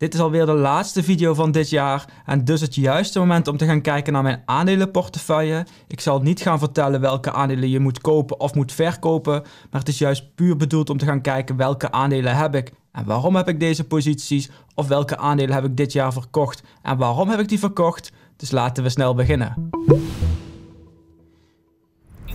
Dit is alweer de laatste video van dit jaar en dus het juiste moment om te gaan kijken naar mijn aandelenportefeuille. Ik zal niet gaan vertellen welke aandelen je moet kopen of moet verkopen, maar het is juist puur bedoeld om te gaan kijken welke aandelen heb ik en waarom heb ik deze posities of welke aandelen heb ik dit jaar verkocht en waarom heb ik die verkocht. Dus laten we snel beginnen.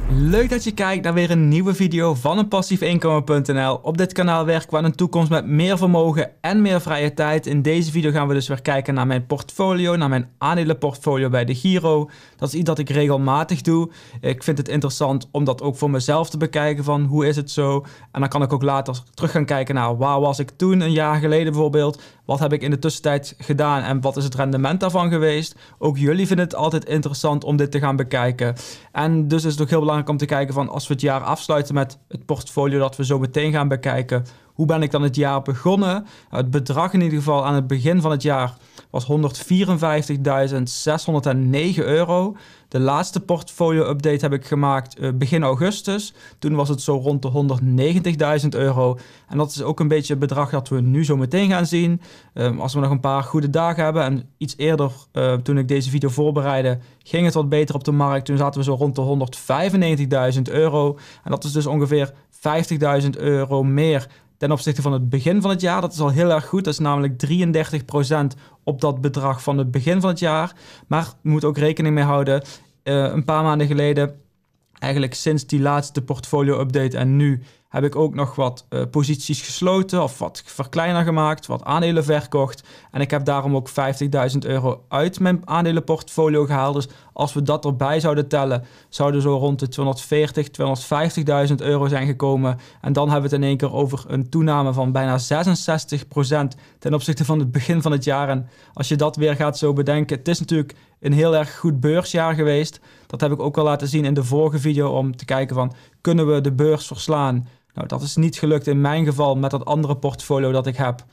Leuk dat je kijkt naar weer een nieuwe video van een passiefinkomen.nl. Op dit kanaal werken we aan een toekomst met meer vermogen en meer vrije tijd. In deze video gaan we dus weer kijken naar mijn portfolio, naar mijn aandelenportfolio bij de Giro. Dat is iets dat ik regelmatig doe. Ik vind het interessant om dat ook voor mezelf te bekijken van hoe is het zo. En dan kan ik ook later terug gaan kijken naar waar was ik toen, een jaar geleden bijvoorbeeld. Wat heb ik in de tussentijd gedaan en wat is het rendement daarvan geweest? Ook jullie vinden het altijd interessant om dit te gaan bekijken. En dus is het ook heel belangrijk om te kijken van als we het jaar afsluiten met het portfolio dat we zo meteen gaan bekijken. Hoe ben ik dan het jaar begonnen? Het bedrag in ieder geval aan het begin van het jaar was 154.609 euro. De laatste portfolio-update heb ik gemaakt eh, begin augustus. Toen was het zo rond de 190.000 euro. En dat is ook een beetje het bedrag dat we nu zo meteen gaan zien. Ehm, als we nog een paar goede dagen hebben. En iets eerder, eh, toen ik deze video voorbereidde, ging het wat beter op de markt. Toen zaten we zo rond de 195.000 euro. En dat is dus ongeveer 50.000 euro meer ten opzichte van het begin van het jaar. Dat is al heel erg goed. Dat is namelijk 33% op dat bedrag van het begin van het jaar. Maar moet ook rekening mee houden. Eh, een paar maanden geleden, eigenlijk sinds die laatste portfolio-update en nu heb ik ook nog wat eh, posities gesloten of wat verkleiner gemaakt, wat aandelen verkocht. En ik heb daarom ook 50.000 euro uit mijn aandelenportfolio gehaald. Dus als we dat erbij zouden tellen, zouden zo rond de 240, 250.000 euro zijn gekomen. En dan hebben we het in één keer over een toename van bijna 66% ten opzichte van het begin van het jaar. En als je dat weer gaat zo bedenken, het is natuurlijk een heel erg goed beursjaar geweest. Dat heb ik ook al laten zien in de vorige video om te kijken van kunnen we de beurs verslaan? Nou, dat is niet gelukt in mijn geval met dat andere portfolio dat ik heb.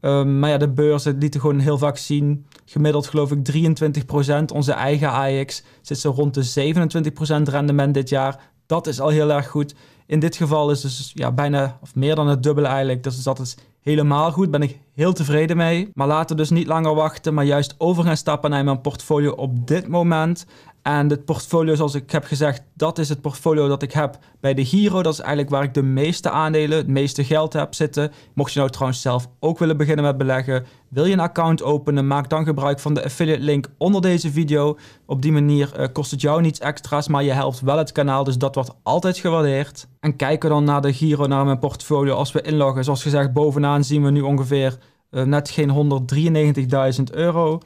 Ehm, maar ja, de beurzen lieten gewoon heel vaak zien. Gemiddeld geloof ik 23%. Onze eigen AX zit zo rond de 27% rendement dit jaar. Dat is al heel erg goed. In dit geval is dus ja, bijna of meer dan het dubbele eigenlijk. Dus dat is helemaal goed. Ben ik heel tevreden mee. Maar laten we dus niet langer wachten, maar juist over gaan stappen naar mijn portfolio op dit moment. En dit portfolio, zoals ik heb gezegd, dat is het portfolio dat ik heb bij de Giro. Dat is eigenlijk waar ik de meeste aandelen, het meeste geld heb zitten. Mocht je nou trouwens zelf ook willen beginnen met beleggen, wil je een account openen, maak dan gebruik van de affiliate link onder deze video. Op die manier eh, kost het jou niets extra's, maar je helpt wel het kanaal, dus dat wordt altijd gewaardeerd. En kijken dan naar de Giro, naar mijn portfolio als we inloggen. Zoals gezegd, bovenaan zien we nu ongeveer eh, net geen 193.000 euro.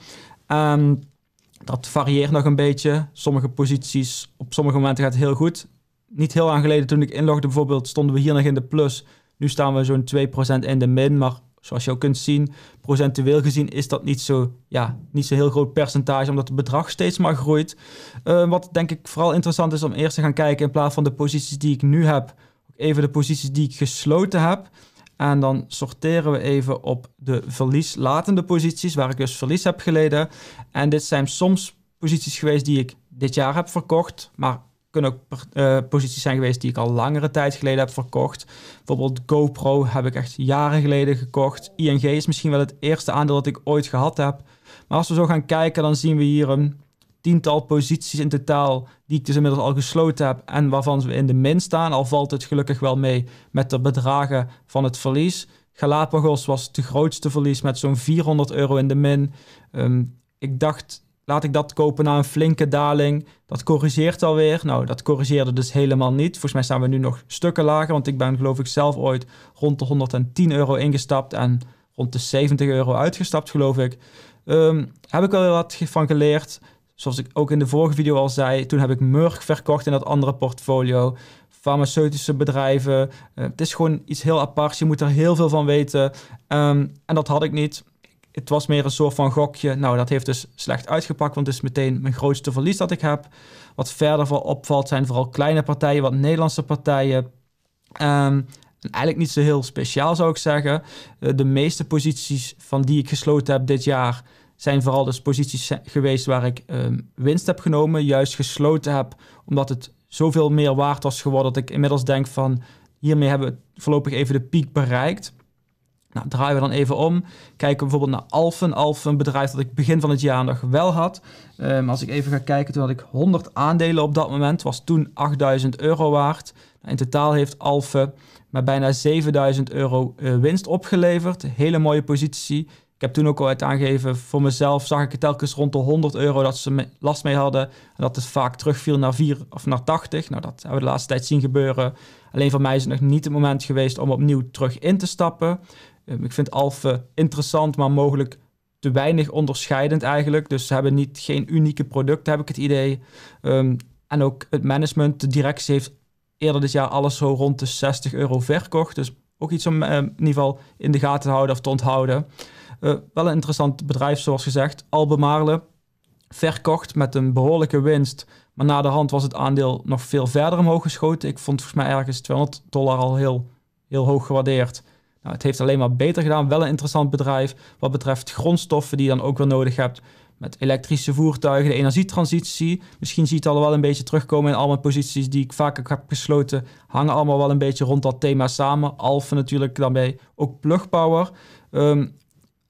Um, dat varieert nog een beetje. Sommige posities, op sommige momenten gaat het heel goed. Niet heel lang geleden toen ik inlogde bijvoorbeeld, stonden we hier nog in de plus. Nu staan we zo'n 2% in de min, maar zoals je ook kunt zien, procentueel gezien is dat niet zo, ja, niet zo heel groot percentage, omdat het bedrag steeds maar groeit. Eh, wat denk ik vooral interessant is om eerst te gaan kijken, in plaats van de posities die ik nu heb, even de posities die ik gesloten heb. En dan sorteren we even op de verlieslatende posities, waar ik dus verlies heb geleden. En dit zijn soms posities geweest die ik dit jaar heb verkocht, maar kunnen ook eh, posities zijn geweest die ik al langere tijd geleden heb verkocht. Bijvoorbeeld GoPro heb ik echt jaren geleden gekocht. ING is misschien wel het eerste aandeel dat ik ooit gehad heb. Maar als we zo gaan kijken, dan zien we hier een tiental posities in totaal die ik dus inmiddels al gesloten heb en waarvan we in de min staan. Al valt het gelukkig wel mee met de bedragen van het verlies. Galapagos was het grootste verlies met zo'n 400 euro in de min. Ehm, ik dacht, laat ik dat kopen na een flinke daling. Dat corrigeert alweer. Nou, dat corrigeerde dus helemaal niet. Volgens mij staan we nu nog stukken lager, want ik ben geloof ik zelf ooit rond de 110 euro ingestapt en rond de 70 euro uitgestapt, geloof ik. Ehm, heb ik wel wat van geleerd. Zoals ik ook in de vorige video al zei, toen heb ik Merck verkocht in dat andere portfolio. Farmaceutische bedrijven. Eh, het is gewoon iets heel apart. Je moet er heel veel van weten. Ehm, en dat had ik niet. Het was meer een soort van gokje. Nou, dat heeft dus slecht uitgepakt, want het is meteen mijn grootste verlies dat ik heb. Wat verder voor opvalt zijn vooral kleine partijen, wat Nederlandse partijen. Ehm, eigenlijk niet zo heel speciaal zou ik zeggen. Eh, de meeste posities van die ik gesloten heb dit jaar zijn vooral dus posities geweest waar ik ehm, winst heb genomen, juist gesloten heb, omdat het zoveel meer waard was geworden dat ik inmiddels denk van hiermee hebben we voorlopig even de piek bereikt. Nou, draaien we dan even om. Kijken we bijvoorbeeld naar Alfen. Alfen, een bedrijf dat ik begin van het jaar nog wel had. Ehm, als ik even ga kijken, toen had ik 100 aandelen op dat moment. Was toen 8000 euro waard. Nou, in totaal heeft Alfen maar bijna 7000 euro eh, winst opgeleverd. Hele mooie positie heb toen ook al uit aangegeven, voor mezelf zag ik het telkens rond de 100 euro dat ze last mee hadden. En dat het vaak terugviel naar 4 of naar 80. Nou, dat hebben we de laatste tijd zien gebeuren. Alleen voor mij is het nog niet het moment geweest om opnieuw terug in te stappen. Ehm, ik vind Alfa interessant, maar mogelijk te weinig onderscheidend eigenlijk. Dus ze hebben niet, geen unieke producten, heb ik het idee. Ehm, en ook het management, de directie heeft eerder dit jaar alles zo rond de 60 euro verkocht. Dus ook iets om ehm, in ieder geval in de gaten te houden of te onthouden. Eh, wel een interessant bedrijf, zoals gezegd. Albemarle verkocht met een behoorlijke winst. Maar na de hand was het aandeel nog veel verder omhoog geschoten. Ik vond volgens mij ergens 200 dollar al heel, heel hoog gewaardeerd. Nou, het heeft alleen maar beter gedaan. Wel een interessant bedrijf wat betreft grondstoffen die je dan ook weer nodig hebt. Met elektrische voertuigen, de energietransitie. Misschien zie je het al wel een beetje terugkomen in al mijn posities die ik vaak heb gesloten. Hangen allemaal wel een beetje rond dat thema samen. Alphen natuurlijk daarmee, ook Plug Power. Ehm,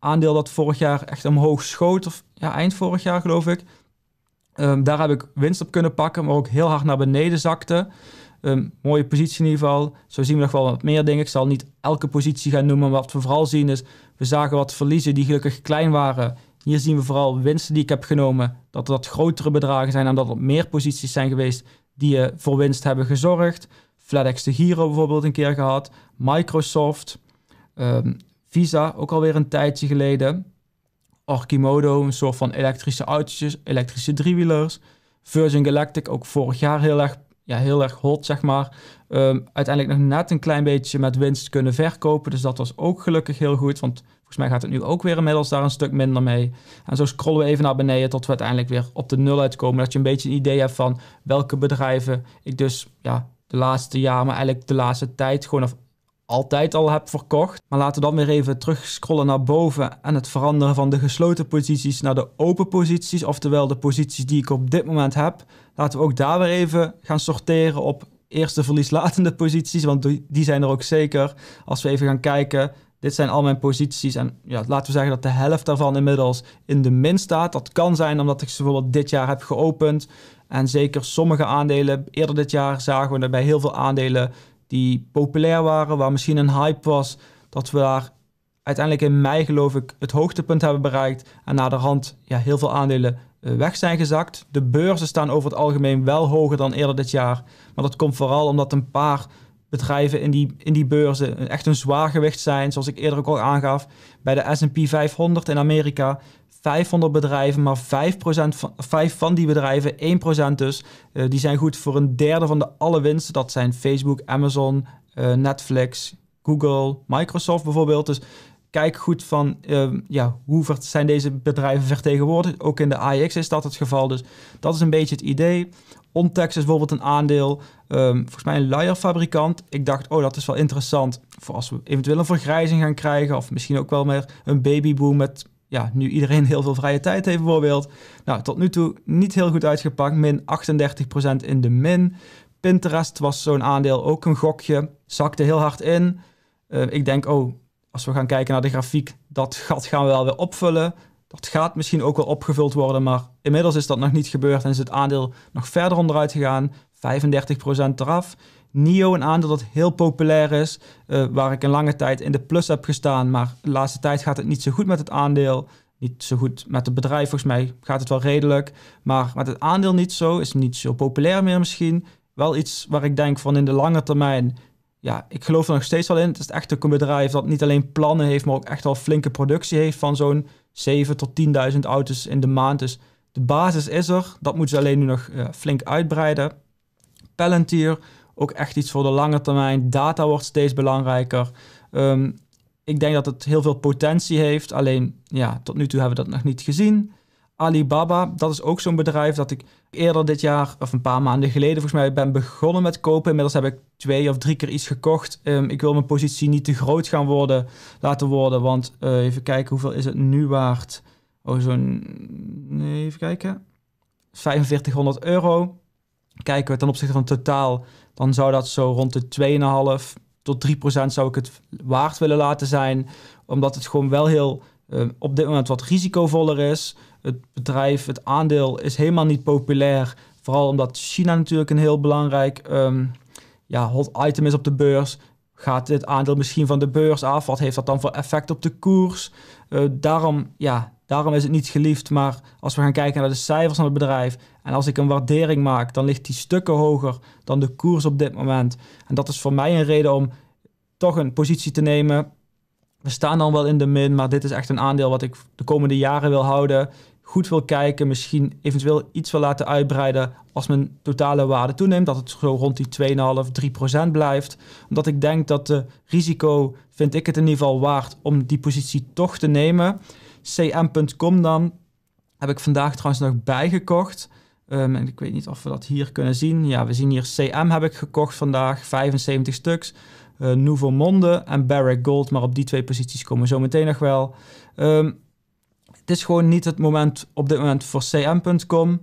aandeel dat vorig jaar echt omhoog schoot, of ja, eind vorig jaar geloof ik. Ehm, daar heb ik winst op kunnen pakken, maar ook heel hard naar beneden zakte. Um, mooie positie in ieder geval. Zo zien we nog wel wat meer dingen. Ik zal niet elke positie gaan noemen, maar wat we vooral zien is... we zagen wat verliezen die gelukkig klein waren. Hier zien we vooral winsten die ik heb genomen. Dat dat grotere bedragen zijn en dat er meer posities zijn geweest... die uh, voor winst hebben gezorgd. FlatEx de Giro bijvoorbeeld een keer gehad. Microsoft. Ehm, Visa, ook alweer een tijdje geleden. Orkimodo, een soort van elektrische autootjes, elektrische driewielers. Virgin Galactic, ook vorig jaar heel erg, ja, heel erg hot, zeg maar. Ehm, uiteindelijk nog net een klein beetje met winst kunnen verkopen. Dus dat was ook gelukkig heel goed. Want volgens mij gaat het nu ook weer inmiddels daar een stuk minder mee. En zo scrollen we even naar beneden tot we uiteindelijk weer op de nul uitkomen. Dat je een beetje een idee hebt van welke bedrijven ik dus ja, de laatste jaar, maar eigenlijk de laatste tijd gewoon of altijd al heb verkocht. Maar laten we dan weer even terug scrollen naar boven en het veranderen van de gesloten posities naar de open posities, oftewel de posities die ik op dit moment heb. Laten we ook daar weer even gaan sorteren op eerste verlieslatende posities, want die zijn er ook zeker. Als we even gaan kijken, dit zijn al mijn posities. En ja, laten we zeggen dat de helft daarvan inmiddels in de min staat. Dat kan zijn omdat ik ze bijvoorbeeld dit jaar heb geopend. En zeker sommige aandelen, eerder dit jaar zagen we erbij heel veel aandelen die populair waren, waar misschien een hype was, dat we daar uiteindelijk in mei geloof ik het hoogtepunt hebben bereikt en na naderhand ja, heel veel aandelen eh, weg zijn gezakt. De beurzen staan over het algemeen wel hoger dan eerder dit jaar, maar dat komt vooral omdat een paar bedrijven in die, in die beurzen echt een zwaar gewicht zijn, zoals ik eerder ook al aangaf. Bij de S&P 500 in Amerika 500 bedrijven, maar 5%, van, 5 van die bedrijven, 1% dus, eh, die zijn goed voor een derde van de alle winsten. Dat zijn Facebook, Amazon, eh, Netflix, Google, Microsoft bijvoorbeeld. Dus kijk goed van eh, ja, hoe zijn deze bedrijven vertegenwoordigd. Ook in de AIX is dat het geval. Dus dat is een beetje het idee. Ontex is bijvoorbeeld een aandeel. Ehm, volgens mij een luierfabrikant. Ik dacht, oh, dat is wel interessant voor als we eventueel een vergrijzing gaan krijgen. Of misschien ook wel meer een babyboom met ja, nu iedereen heel veel vrije tijd heeft bijvoorbeeld. Nou, tot nu toe niet heel goed uitgepakt. Min 38% in de min. Pinterest was zo'n aandeel ook een gokje. Zakte heel hard in. Eh, ik denk, oh, als we gaan kijken naar de grafiek, dat gat gaan we wel weer opvullen. Dat gaat misschien ook wel opgevuld worden, maar inmiddels is dat nog niet gebeurd en is het aandeel nog verder onderuit gegaan. 35% eraf. NIO, een aandeel dat heel populair is, eh, waar ik een lange tijd in de plus heb gestaan. Maar de laatste tijd gaat het niet zo goed met het aandeel. Niet zo goed met het bedrijf, volgens mij gaat het wel redelijk. Maar met het aandeel niet zo, is niet zo populair meer misschien. Wel iets waar ik denk van in de lange termijn, ja, ik geloof er nog steeds wel in. Het is echt ook een bedrijf dat niet alleen plannen heeft, maar ook echt wel flinke productie heeft van zo'n 7 tot 10.000 auto's in de maand. Dus de basis is er, dat moeten ze alleen nu nog eh, flink uitbreiden. Palantir, ook echt iets voor de lange termijn. Data wordt steeds belangrijker. Ehm, ik denk dat het heel veel potentie heeft. Alleen ja, tot nu toe hebben we dat nog niet gezien. Alibaba, dat is ook zo'n bedrijf dat ik eerder dit jaar, of een paar maanden geleden, volgens mij ben begonnen met kopen. Inmiddels heb ik twee of drie keer iets gekocht. Ehm, ik wil mijn positie niet te groot gaan worden, laten worden. Want eh, even kijken, hoeveel is het nu waard? Oh, zo'n. Nee, even kijken. 4500 euro. Kijken we ten opzichte van totaal dan zou dat zo rond de 2,5 tot 3 procent zou ik het waard willen laten zijn. Omdat het gewoon wel heel eh, op dit moment wat risicovoller is. Het bedrijf, het aandeel is helemaal niet populair. Vooral omdat China natuurlijk een heel belangrijk ehm, ja, hot item is op de beurs. Gaat dit aandeel misschien van de beurs af? Wat heeft dat dan voor effect op de koers? Eh, daarom, ja, Daarom is het niet geliefd, maar als we gaan kijken naar de cijfers van het bedrijf en als ik een waardering maak, dan ligt die stukken hoger dan de koers op dit moment. En dat is voor mij een reden om toch een positie te nemen. We staan dan wel in de min, maar dit is echt een aandeel wat ik de komende jaren wil houden. Goed wil kijken, misschien eventueel iets wil laten uitbreiden als mijn totale waarde toeneemt. Dat het zo rond die 2,5, 3 procent blijft. Omdat ik denk dat de risico, vind ik het in ieder geval waard om die positie toch te nemen cm.com dan heb ik vandaag trouwens nog bijgekocht. Ehm, en ik weet niet of we dat hier kunnen zien. Ja, we zien hier CM heb ik gekocht vandaag, 75 stuks. Eh, Nouveau Monde en Barrick Gold, maar op die twee posities komen we zo meteen nog wel. Ehm, het is gewoon niet het moment op dit moment voor CM.com.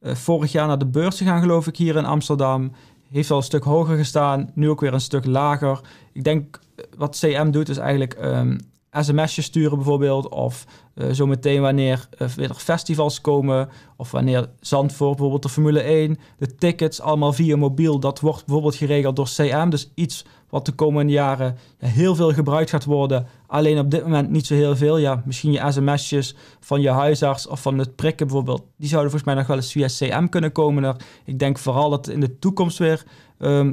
Eh, vorig jaar naar de beurs gaan geloof ik, hier in Amsterdam. Heeft al een stuk hoger gestaan, nu ook weer een stuk lager. Ik denk eh, wat CM doet is eigenlijk ehm, sms'jes sturen bijvoorbeeld. Of uh, eh, zo meteen wanneer uh, weer festivals komen. Of wanneer Zandvoort bijvoorbeeld de Formule 1. De tickets allemaal via mobiel. Dat wordt bijvoorbeeld geregeld door CM. Dus iets wat de komende jaren heel veel gebruikt gaat worden. Alleen op dit moment niet zo heel veel. Ja, misschien je sms'jes van je huisarts of van het prikken bijvoorbeeld. Die zouden volgens mij nog wel eens via CM kunnen komen. Ik denk vooral dat in de toekomst weer ehm,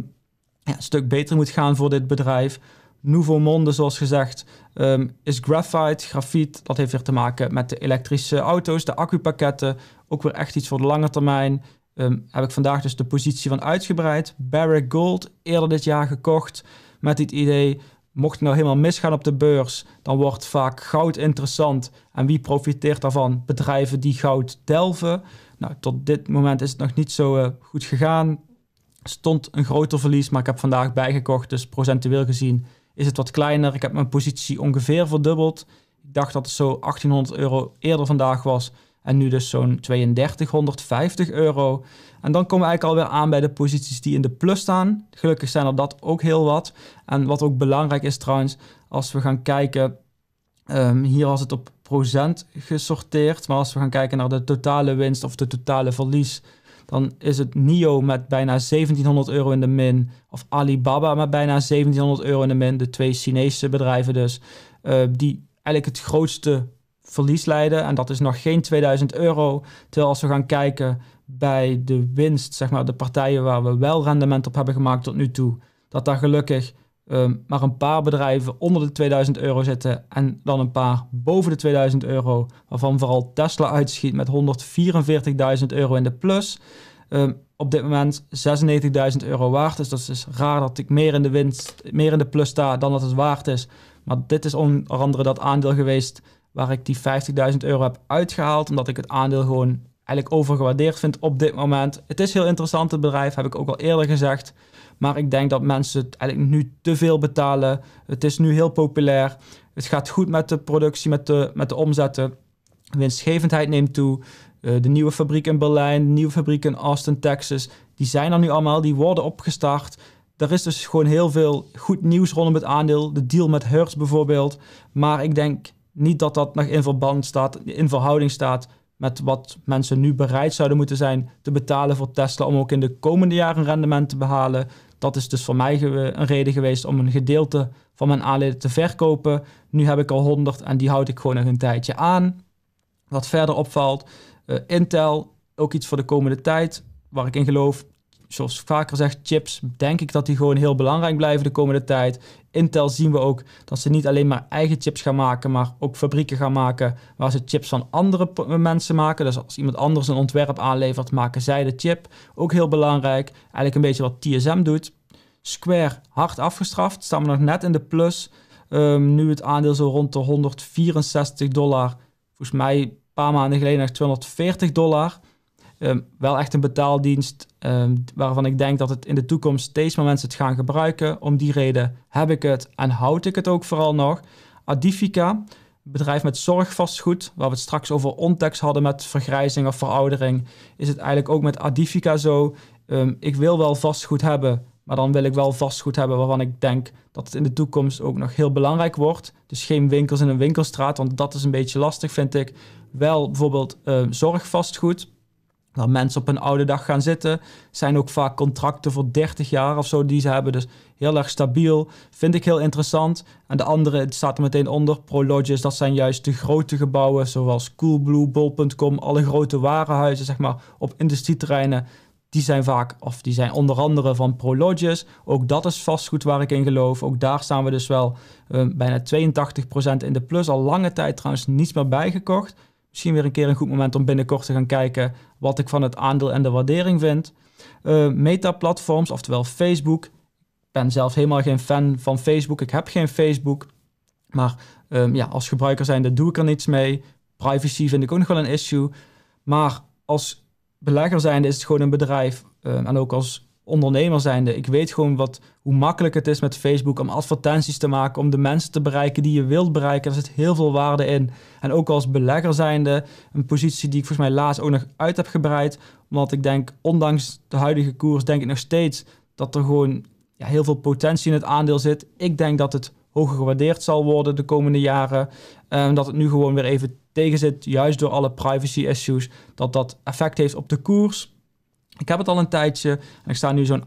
ja, een stuk beter moet gaan voor dit bedrijf. Nouveau Monde, zoals gezegd, ehm, is graphite, grafiet. Dat heeft weer te maken met de elektrische auto's, de accupakketten. Ook weer echt iets voor de lange termijn. Ehm, heb ik vandaag dus de positie van uitgebreid. Barrick Gold, eerder dit jaar gekocht. Met het idee, mocht het nou helemaal misgaan op de beurs, dan wordt vaak goud interessant. En wie profiteert daarvan? Bedrijven die goud delven. Nou, tot dit moment is het nog niet zo eh, goed gegaan. Stond een groter verlies, maar ik heb vandaag bijgekocht. Dus procentueel gezien is het wat kleiner. Ik heb mijn positie ongeveer verdubbeld. Ik dacht dat het zo 1800 euro eerder vandaag was. En nu dus zo'n 3250 euro. En dan komen we eigenlijk alweer aan bij de posities die in de plus staan. Gelukkig zijn er dat ook heel wat. En wat ook belangrijk is trouwens, als we gaan kijken. Ehm, hier was het op procent gesorteerd. Maar als we gaan kijken naar de totale winst of de totale verlies dan is het NIO met bijna 1700 euro in de min. Of Alibaba met bijna 1700 euro in de min. De twee Chinese bedrijven dus. Eh, die eigenlijk het grootste verlies leiden. En dat is nog geen 2000 euro. Terwijl als we gaan kijken bij de winst, zeg maar de partijen waar we wel rendement op hebben gemaakt tot nu toe. Dat daar gelukkig Ehm, maar een paar bedrijven onder de 2000 euro zitten en dan een paar boven de 2000 euro, waarvan vooral Tesla uitschiet met 144.000 euro in de plus. Ehm, op dit moment 96.000 euro waard Dus dat is dus raar dat ik meer in de winst, meer in de plus sta dan dat het waard is. Maar dit is onder andere dat aandeel geweest waar ik die 50.000 euro heb uitgehaald, omdat ik het aandeel gewoon eigenlijk overgewaardeerd vind op dit moment. Het is heel interessant, het bedrijf, heb ik ook al eerder gezegd. Maar ik denk dat mensen het eigenlijk nu te veel betalen. Het is nu heel populair. Het gaat goed met de productie, met de, met de omzetten. Winstgevendheid neemt toe. Eh, de nieuwe fabriek in Berlijn, de nieuwe fabriek in Austin, Texas. Die zijn er nu allemaal, die worden opgestart. Er is dus gewoon heel veel goed nieuws rondom het aandeel. De deal met Hertz bijvoorbeeld. Maar ik denk niet dat dat nog in verband staat, in verhouding staat met wat mensen nu bereid zouden moeten zijn te betalen voor Tesla om ook in de komende jaren rendement te behalen. Dat is dus voor mij een reden geweest om een gedeelte van mijn aandelen te verkopen. Nu heb ik al 100 en die houd ik gewoon nog een tijdje aan. Wat verder opvalt, eh, Intel, ook iets voor de komende tijd, waar ik in geloof zoals vaker gezegd chips, denk ik dat die gewoon heel belangrijk blijven de komende tijd. Intel zien we ook dat ze niet alleen maar eigen chips gaan maken, maar ook fabrieken gaan maken waar ze chips van andere mensen maken. Dus als iemand anders een ontwerp aanlevert, maken zij de chip. Ook heel belangrijk. Eigenlijk een beetje wat TSM doet. Square hard afgestraft, staan we nog net in de plus. Ehm, nu het aandeel zo rond de 164 dollar. Volgens mij een paar maanden geleden naar 240 dollar. Ehm, wel echt een betaaldienst ehm, waarvan ik denk dat het in de toekomst steeds meer mensen het gaan gebruiken. Om die reden heb ik het en houd ik het ook vooral nog. Adifica, bedrijf met zorgvastgoed, waar we het straks over ontex hadden met vergrijzing of veroudering, is het eigenlijk ook met Adifica zo. Ehm, ik wil wel vastgoed hebben, maar dan wil ik wel vastgoed hebben waarvan ik denk dat het in de toekomst ook nog heel belangrijk wordt. Dus geen winkels in een winkelstraat, want dat is een beetje lastig, vind ik. Wel bijvoorbeeld zorgvastgoed dat nou, mensen op een oude dag gaan zitten. Zijn ook vaak contracten voor 30 jaar of zo die ze hebben. Dus heel erg stabiel. Vind ik heel interessant. En de andere, het staat er meteen onder, Prologis. Dat zijn juist de grote gebouwen zoals Coolblue, Bol.com. Alle grote warenhuizen zeg maar, op industrieterreinen. Die zijn vaak, of die zijn onder andere van Prologis. Ook dat is vastgoed waar ik in geloof. Ook daar staan we dus wel eh, bijna 82% in de plus. Al lange tijd trouwens niets meer bijgekocht misschien weer een keer een goed moment om binnenkort te gaan kijken wat ik van het aandeel en de waardering vind. Uh, Meta-platforms, oftewel Facebook. Ik ben zelf helemaal geen fan van Facebook. Ik heb geen Facebook. Maar ehm, ja, als gebruiker zijnde doe ik er niets mee. Privacy vind ik ook nog wel een issue. Maar als belegger zijnde is het gewoon een bedrijf. Ehm, en ook als ondernemer zijnde, ik weet gewoon wat, hoe makkelijk het is met Facebook om advertenties te maken, om de mensen te bereiken die je wilt bereiken. Er zit heel veel waarde in. En ook als belegger zijnde, een positie die ik volgens mij laatst ook nog uit heb gebreid, omdat ik denk, ondanks de huidige koers, denk ik nog steeds dat er gewoon ja, heel veel potentie in het aandeel zit. Ik denk dat het hoger gewaardeerd zal worden de komende jaren. Um, dat het nu gewoon weer even tegen zit, juist door alle privacy issues, dat dat effect heeft op de koers. Ik heb het al een tijdje en ik sta nu zo'n 38%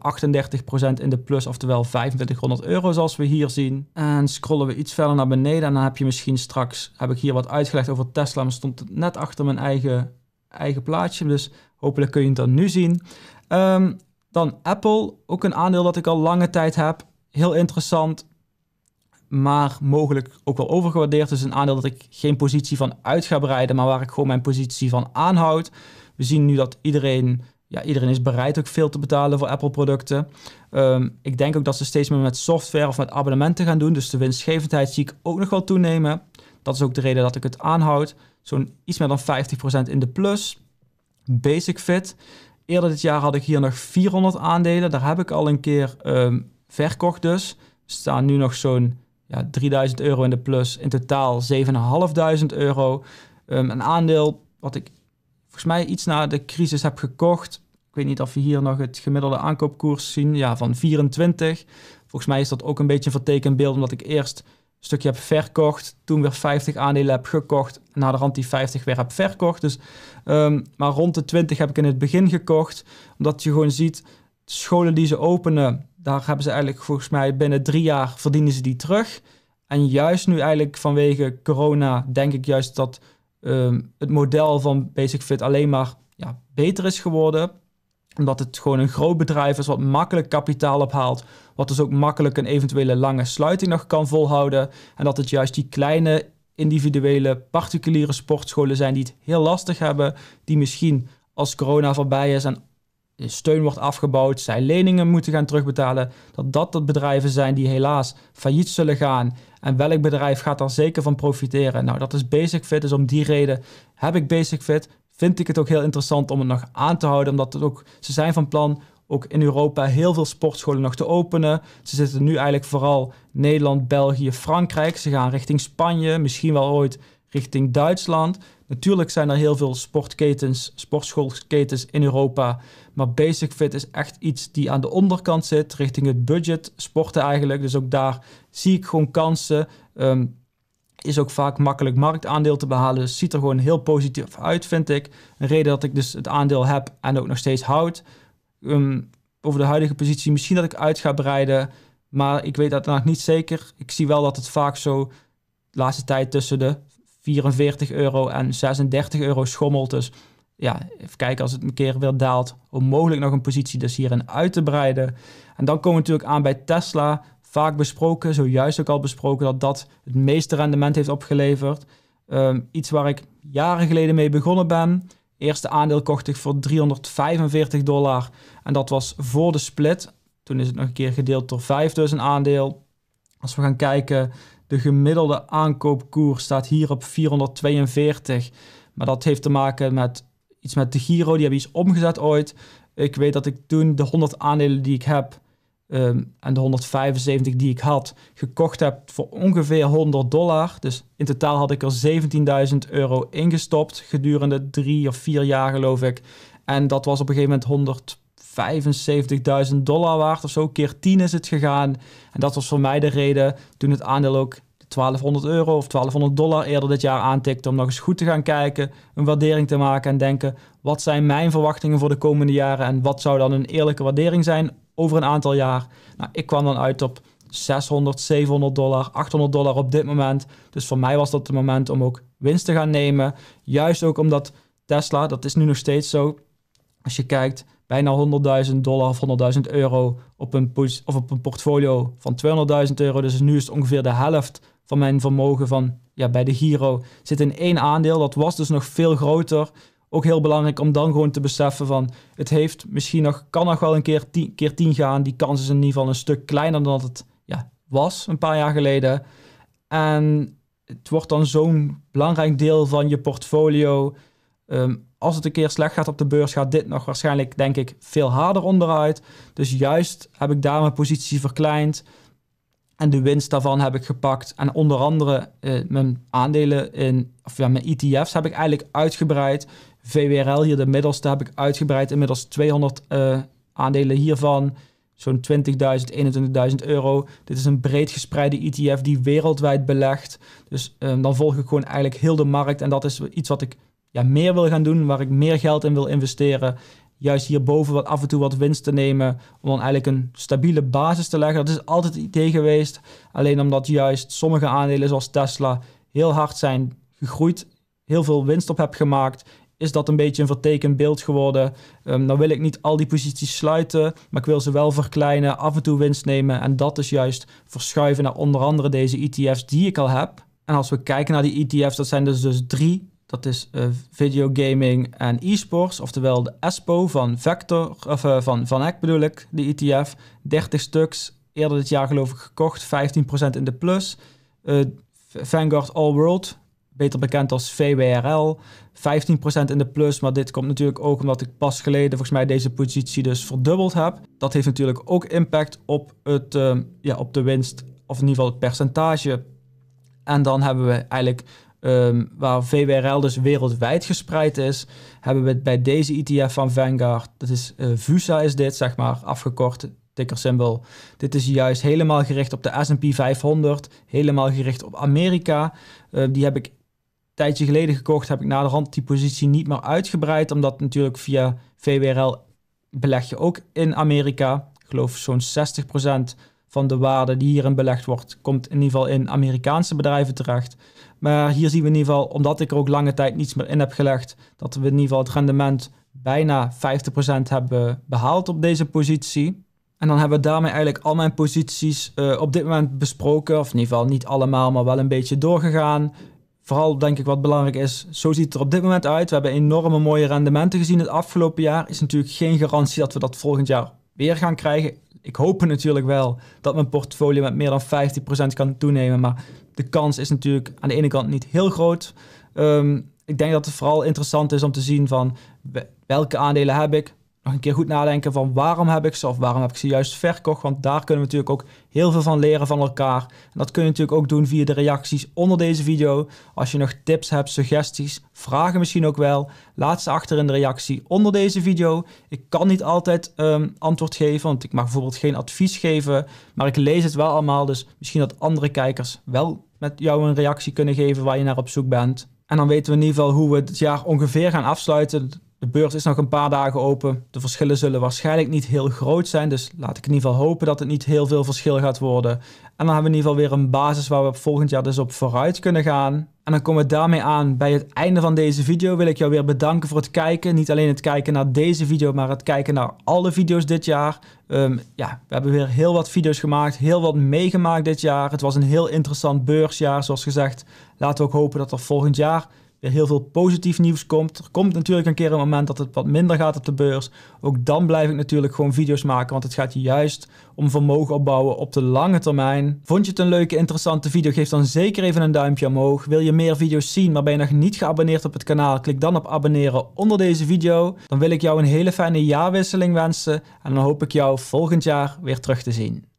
in de plus, oftewel 2500 euro zoals we hier zien. En scrollen we iets verder naar beneden en dan heb je misschien straks, heb ik hier wat uitgelegd over Tesla, maar stond het net achter mijn eigen, eigen plaatje. Dus hopelijk kun je het dan nu zien. Ehm, dan Apple, ook een aandeel dat ik al lange tijd heb. Heel interessant, maar mogelijk ook wel overgewaardeerd. Dus een aandeel dat ik geen positie van uit ga breiden, maar waar ik gewoon mijn positie van aanhoud. We zien nu dat iedereen ja, iedereen is bereid ook veel te betalen voor Apple-producten. Ehm, ik denk ook dat ze steeds meer met software of met abonnementen gaan doen. Dus de winstgevendheid zie ik ook nog wel toenemen. Dat is ook de reden dat ik het aanhoud. Zo'n iets meer dan 50% in de plus. Basic Fit. Eerder dit jaar had ik hier nog 400 aandelen. Daar heb ik al een keer ehm, verkocht dus. staan nu nog zo'n ja, 3000 euro in de plus. In totaal 7500 euro. Ehm, een aandeel wat ik volgens mij iets na de crisis heb gekocht. Ik weet niet of je hier nog het gemiddelde aankoopkoers zien. Ja, van 24. Volgens mij is dat ook een beetje een vertekend beeld, omdat ik eerst een stukje heb verkocht, toen weer 50 aandelen heb gekocht, na die 50 weer heb verkocht. Dus, ehm, maar rond de 20 heb ik in het begin gekocht, omdat je gewoon ziet, scholen die ze openen, daar hebben ze eigenlijk volgens mij binnen drie jaar verdienen ze die terug. En juist nu eigenlijk vanwege corona denk ik juist dat Ehm, het model van Basic Fit alleen maar ja, beter is geworden. Omdat het gewoon een groot bedrijf is wat makkelijk kapitaal ophaalt. Wat dus ook makkelijk een eventuele lange sluiting nog kan volhouden. En dat het juist die kleine individuele particuliere sportscholen zijn die het heel lastig hebben. Die misschien als corona voorbij is en steun wordt afgebouwd, zij leningen moeten gaan terugbetalen. Dat dat de bedrijven zijn die helaas failliet zullen gaan en welk bedrijf gaat daar zeker van profiteren? Nou, dat is Basic Fit. Dus om die reden heb ik Basic Fit. Vind ik het ook heel interessant om het nog aan te houden. Omdat het ook, ze zijn van plan ook in Europa heel veel sportscholen nog te openen. Ze zitten nu eigenlijk vooral Nederland, België, Frankrijk. Ze gaan richting Spanje, misschien wel ooit richting Duitsland. Natuurlijk zijn er heel veel sportketens, sportschoolketens in Europa. Maar Basic Fit is echt iets die aan de onderkant zit, richting het budget, sporten eigenlijk. Dus ook daar zie ik gewoon kansen. Ehm, is ook vaak makkelijk marktaandeel te behalen. Dus ziet er gewoon heel positief uit, vind ik. Een reden dat ik dus het aandeel heb en ook nog steeds houd. Ehm, over de huidige positie, misschien dat ik uit ga breiden. Maar ik weet dat nog niet zeker. Ik zie wel dat het vaak zo de laatste tijd tussen de 44 euro en 36 euro schommelt. Dus ja, even kijken als het een keer weer daalt, om mogelijk nog een positie dus hierin uit te breiden. En dan komen we natuurlijk aan bij Tesla. Vaak besproken, zojuist ook al besproken, dat dat het meeste rendement heeft opgeleverd. Ehm, iets waar ik jaren geleden mee begonnen ben. Eerste aandeel kocht ik voor 345 dollar. En dat was voor de split. Toen is het nog een keer gedeeld door 5000 dus een aandeel. Als we gaan kijken, de gemiddelde aankoopkoers staat hier op 442. Maar dat heeft te maken met iets met de Giro. Die hebben iets omgezet ooit. Ik weet dat ik toen de 100 aandelen die ik heb ehm, en de 175 die ik had gekocht heb voor ongeveer 100 dollar. Dus in totaal had ik er 17.000 euro ingestopt gedurende drie of vier jaar geloof ik. En dat was op een gegeven moment 100 75.000 dollar waard of zo. Keer 10 is het gegaan. En dat was voor mij de reden toen het aandeel ook 1200 euro of 1200 dollar eerder dit jaar aantikte. Om nog eens goed te gaan kijken, een waardering te maken en denken: wat zijn mijn verwachtingen voor de komende jaren en wat zou dan een eerlijke waardering zijn over een aantal jaar? Nou, ik kwam dan uit op 600, 700 dollar, 800 dollar op dit moment. Dus voor mij was dat het moment om ook winst te gaan nemen. Juist ook omdat Tesla, dat is nu nog steeds zo. Als je kijkt, bijna 100.000 dollar of 100.000 euro op een, of op een portfolio van 200.000 euro. Dus nu is het ongeveer de helft van mijn vermogen van, ja, bij de Giro zit in één aandeel. Dat was dus nog veel groter. Ook heel belangrijk om dan gewoon te beseffen van het heeft misschien nog, kan nog wel een keer 10 keer gaan. Die kans is in ieder geval een stuk kleiner dan dat het ja, was een paar jaar geleden. En het wordt dan zo'n belangrijk deel van je portfolio. Ehm, als het een keer slecht gaat op de beurs, gaat dit nog waarschijnlijk, denk ik, veel harder onderuit. Dus juist heb ik daar mijn positie verkleind. En de winst daarvan heb ik gepakt. En onder andere eh, mijn aandelen in, of ja, mijn ETF's heb ik eigenlijk uitgebreid. VWRL hier, de middelste, heb ik uitgebreid. Inmiddels 200 eh, aandelen hiervan. Zo'n 20.000, 21.000 euro. Dit is een breed gespreide ETF die wereldwijd belegt. Dus ehm, dan volg ik gewoon eigenlijk heel de markt. En dat is iets wat ik ja, meer wil gaan doen, waar ik meer geld in wil investeren. Juist hierboven wat af en toe wat winst te nemen. Om dan eigenlijk een stabiele basis te leggen. Dat is altijd het idee geweest. Alleen omdat juist sommige aandelen zoals Tesla heel hard zijn gegroeid. Heel veel winst op heb gemaakt is dat een beetje een vertekend beeld geworden. dan ehm, nou wil ik niet al die posities sluiten, maar ik wil ze wel verkleinen, af en toe winst nemen. En dat is juist verschuiven naar onder andere deze ETF's die ik al heb. En als we kijken naar die ETF's, dat zijn dus, dus drie dat is uh, videogaming en e-sports, oftewel de ESPO van Vector, of eh, van Van bedoel ik, de ETF. 30 stuks, eerder dit jaar geloof ik gekocht, 15% in de plus. Eh, Vanguard All World, beter bekend als VWRL, 15% in de plus. Maar dit komt natuurlijk ook omdat ik pas geleden volgens mij deze positie dus verdubbeld heb. Dat heeft natuurlijk ook impact op, het, ja, op de winst, of in ieder geval het percentage. En dan hebben we eigenlijk Ehm, waar VWRL dus wereldwijd gespreid is, hebben we bij deze ETF van Vanguard, dat is eh, VUSA is dit, zeg maar, afgekort, ticker Dit is juist helemaal gericht op de S&P 500, helemaal gericht op Amerika. Ehm, die heb ik een tijdje geleden gekocht, heb ik naderhand die positie niet meer uitgebreid, omdat natuurlijk via VWRL beleg je ook in Amerika. Ik geloof zo'n 60% van de waarde die hierin belegd wordt, komt in ieder geval in Amerikaanse bedrijven terecht. Maar hier zien we in ieder geval, omdat ik er ook lange tijd niets meer in heb gelegd, dat we in ieder geval het rendement bijna 50% hebben behaald op deze positie. En dan hebben we daarmee eigenlijk al mijn posities eh, op dit moment besproken. Of in ieder geval niet allemaal, maar wel een beetje doorgegaan. Vooral denk ik wat belangrijk is, zo ziet het er op dit moment uit. We hebben enorme mooie rendementen gezien het afgelopen jaar. Is natuurlijk geen garantie dat we dat volgend jaar weer gaan krijgen ik hoop natuurlijk wel dat mijn portfolio met meer dan 15% kan toenemen. Maar de kans is natuurlijk aan de ene kant niet heel groot. Ehm, ik denk dat het vooral interessant is om te zien van welke aandelen heb ik, een keer goed nadenken van waarom heb ik ze of waarom heb ik ze juist verkocht. Want daar kunnen we natuurlijk ook heel veel van leren van elkaar. En dat kun je natuurlijk ook doen via de reacties onder deze video. Als je nog tips hebt, suggesties, vragen misschien ook wel. Laat ze achter in de reactie onder deze video. Ik kan niet altijd ehm, antwoord geven, want ik mag bijvoorbeeld geen advies geven. Maar ik lees het wel allemaal, dus misschien dat andere kijkers wel met jou een reactie kunnen geven waar je naar op zoek bent. En dan weten we in ieder geval hoe we het jaar ongeveer gaan afsluiten. De beurs is nog een paar dagen open. De verschillen zullen waarschijnlijk niet heel groot zijn. Dus laat ik in ieder geval hopen dat het niet heel veel verschil gaat worden. En dan hebben we in ieder geval weer een basis waar we volgend jaar dus op vooruit kunnen gaan. En dan komen we daarmee aan bij het einde van deze video. Wil ik jou weer bedanken voor het kijken. Niet alleen het kijken naar deze video, maar het kijken naar alle video's dit jaar. Ehm, ja, we hebben weer heel wat video's gemaakt, heel wat meegemaakt dit jaar. Het was een heel interessant beursjaar, zoals gezegd. Laten we ook hopen dat er volgend jaar weer heel veel positief nieuws komt. Er komt natuurlijk een keer een moment dat het wat minder gaat op de beurs. Ook dan blijf ik natuurlijk gewoon video's maken, want het gaat juist om vermogen opbouwen op de lange termijn. Vond je het een leuke, interessante video? Geef dan zeker even een duimpje omhoog. Wil je meer video's zien, maar ben je nog niet geabonneerd op het kanaal? Klik dan op abonneren onder deze video. Dan wil ik jou een hele fijne jaarwisseling wensen en dan hoop ik jou volgend jaar weer terug te zien.